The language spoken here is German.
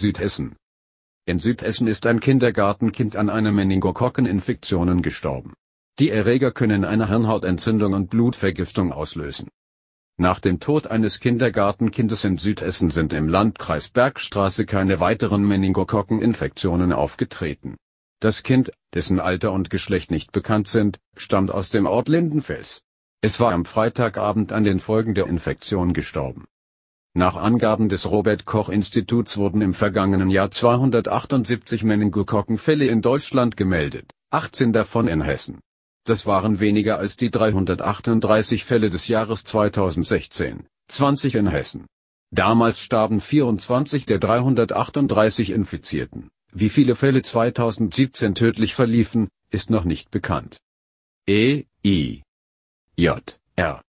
Südhessen. In Südhessen ist ein Kindergartenkind an einer Meningokokkeninfektionen gestorben. Die Erreger können eine Hirnhautentzündung und Blutvergiftung auslösen. Nach dem Tod eines Kindergartenkindes in Südhessen sind im Landkreis Bergstraße keine weiteren Meningokokkeninfektionen aufgetreten. Das Kind, dessen Alter und Geschlecht nicht bekannt sind, stammt aus dem Ort Lindenfels. Es war am Freitagabend an den Folgen der Infektion gestorben nach Angaben des Robert-Koch-Instituts wurden im vergangenen Jahr 278 Meningokokkenfälle in Deutschland gemeldet, 18 davon in Hessen. Das waren weniger als die 338 Fälle des Jahres 2016, 20 in Hessen. Damals starben 24 der 338 Infizierten. Wie viele Fälle 2017 tödlich verliefen, ist noch nicht bekannt. E. I. J. R.